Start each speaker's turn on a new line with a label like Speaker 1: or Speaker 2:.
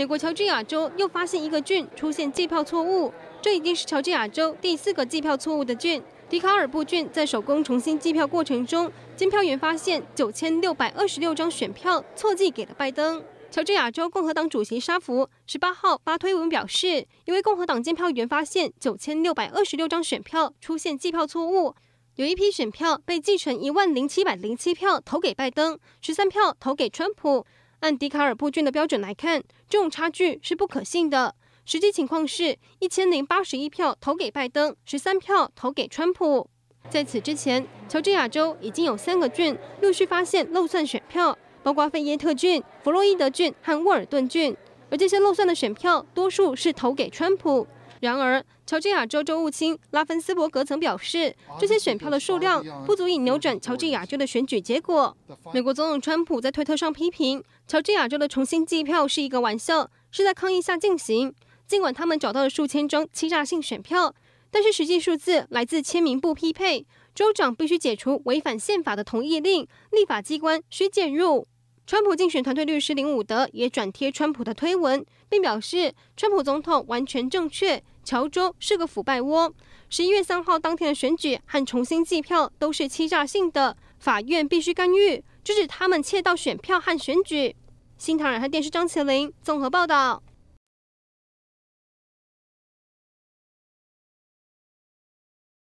Speaker 1: 美国乔治亚州又发现一个郡出现计票错误，这已经是乔治亚州第四个计票错误的郡。迪卡尔布郡在手工重新计票过程中，监票员发现九千六百二十六张选票错计给了拜登。乔治亚州共和党主席沙福十八号发推文表示，因为共和党监票员发现九千六百二十六张选票出现计票错误，有一批选票被计成一万零七百零七票投给拜登，十三票投给川普。按笛卡尔郡的标准来看，这种差距是不可信的。实际情况是，一千零八十一票投给拜登，十三票投给川普。在此之前，乔治亚州已经有三个郡陆续发现漏算选票，包括费耶特郡、弗洛伊德郡和沃尔顿郡，而这些漏算的选票多数是投给川普。然而，乔治亚州州务卿拉芬斯伯格曾表示，这些选票的数量不足以扭转乔治亚州的选举结果。美国总统川普在推特上批评乔治亚州的重新计票是一个玩笑，是在抗议下进行。尽管他们找到了数千张欺诈性选票，但是实际数字来自签名不匹配。州长必须解除违反宪法的同意令，立法机关需介入。川普竞选团队律师林伍德也转贴川普的推文，并表示：“川普总统完全正确，乔州是个腐败窝。十一月三号当天的选举和重新计票都是欺诈性的，法院必须干预，阻止他们窃盗选票和选举。”新唐人和电视张起灵综合报道。